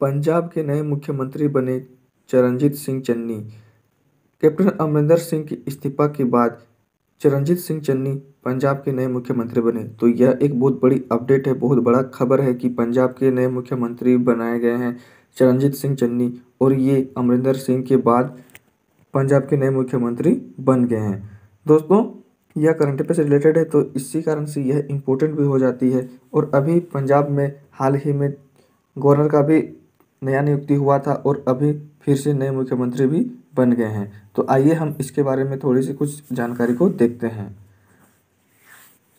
पंजाब के नए मुख्यमंत्री बने चरणजीत सिंह चन्नी कैप्टन अमरिंदर सिंह के इस्तीफा के बाद चरणजीत सिंह चन्नी पंजाब के नए मुख्यमंत्री बने तो यह एक बहुत बड़ी अपडेट है बहुत बड़ा खबर है कि पंजाब के नए मुख्यमंत्री बनाए गए हैं चरणजीत सिंह चन्नी और ये अमरिंदर सिंह के बाद पंजाब के नए मुख्यमंत्री बन गए हैं दोस्तों यह करंट अफेयर से रिलेटेड है तो इसी कारण से यह इम्पोर्टेंट भी हो जाती है और अभी पंजाब में हाल ही में गवर्नर का भी नया नियुक्ति हुआ था और अभी फिर से नए मुख्यमंत्री भी बन गए हैं तो आइए हम इसके बारे में थोड़ी सी कुछ जानकारी को देखते हैं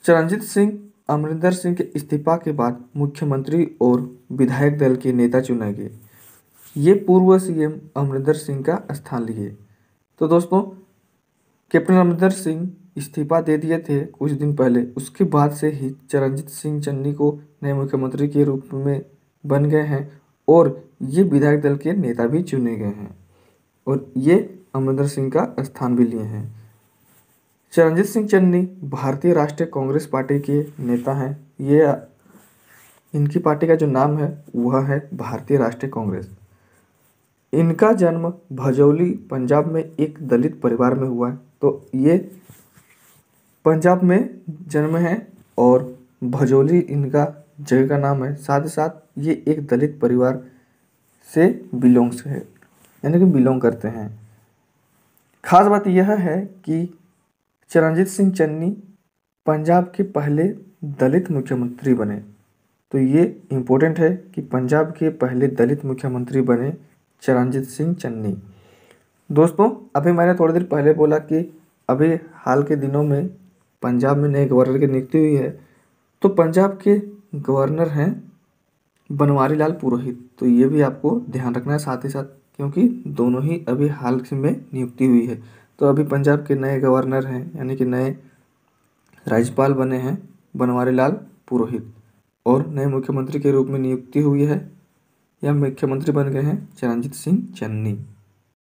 चरणजीत सिंह अमरिंदर सिंह के इस्तीफा के बाद मुख्यमंत्री और विधायक दल के नेता चुने गए ये पूर्व सीएम अमरिंदर सिंह का स्थान लिए तो दोस्तों कैप्टन अमरिंदर सिंह इस्तीफा दे दिए थे कुछ दिन पहले उसके बाद से ही चरणजीत सिंह चन्नी को नए मुख्यमंत्री के रूप में बन गए हैं और ये विधायक दल के नेता भी चुने गए हैं और ये अमरिंदर सिंह का स्थान भी लिए हैं चरणजीत सिंह चन्नी भारतीय राष्ट्रीय कांग्रेस पार्टी के नेता हैं ये इनकी पार्टी का जो नाम है वह है भारतीय राष्ट्रीय कांग्रेस इनका जन्म भजौली पंजाब में एक दलित परिवार में हुआ है तो ये पंजाब में जन्म है और भजौली इनका जगह का नाम है साथ ही साथ ये एक दलित परिवार से बिलोंग्स है यानी कि बिलोंग करते हैं खास बात यह है कि चरणजीत सिंह चन्नी पंजाब के पहले दलित मुख्यमंत्री बने तो ये इम्पोर्टेंट है कि पंजाब के पहले दलित मुख्यमंत्री बने चरणजीत सिंह चन्नी दोस्तों अभी मैंने थोड़ी देर पहले बोला कि अभी हाल के दिनों में पंजाब में नए गवर्नर की नियुक्ति हुई है तो पंजाब के गवर्नर हैं बनवारी लाल पुरोहित तो ये भी आपको ध्यान रखना है साथ ही साथ क्योंकि दोनों ही अभी हाल में नियुक्ति हुई है तो अभी पंजाब के नए गवर्नर हैं यानी कि नए राज्यपाल बने हैं बनवारी लाल पुरोहित और नए मुख्यमंत्री के रूप में नियुक्ति हुई है या मुख्यमंत्री बन गए हैं चरणजीत सिंह चन्नी